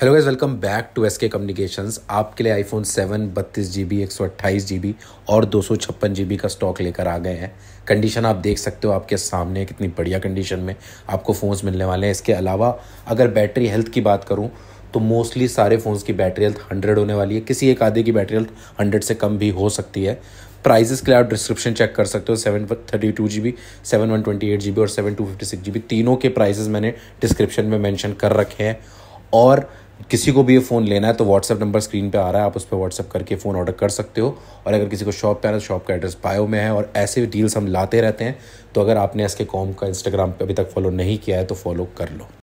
hello guys welcome back to S K communications आपके लिए iPhone seven बत्तीस G B एक सौ अट्ठाईस जी बी और दो सौ छप्पन जी बी का स्टॉक लेकर आ गए हैं कंडीशन आप देख सकते हो आपके सामने कितनी बढ़िया कंडीशन में आपको फ़ोन्स मिलने वाले हैं इसके अलावा अगर बैटरी हेल्थ की बात करूँ तो मोस्टली सारे फ़ोन्स की बैटरी हेल्थ हंड्रेड होने वाली है किसी एक आधे की बैटरी हेल्थ हंड्रेड से कम भी हो सकती है प्राइजेस के लिए आप डिस्क्रिप्शन चेक कर सकते हो seven thirty two G B seven one twenty eight G B और seven two fifty six G B तीनों के प्राइजेस मैंने डिस्क्रिप्शन में मैंशन कर रखे हैं और किसी को भी ये फ़ोन लेना है तो व्हाट्सअप नंबर स्क्रीन पे आ रहा है आप उस पर व्हाट्सअप करके फ़ोन ऑर्डर कर सकते हो और अगर किसी को शॉप पे आना है तो शॉप का एड्रेस बायो में है और ऐसे भी डील्स हम लाते रहते हैं तो अगर आपने एस के कॉम का इंस्टाग्राम पे अभी तक फॉलो नहीं किया है तो फॉलो कर लो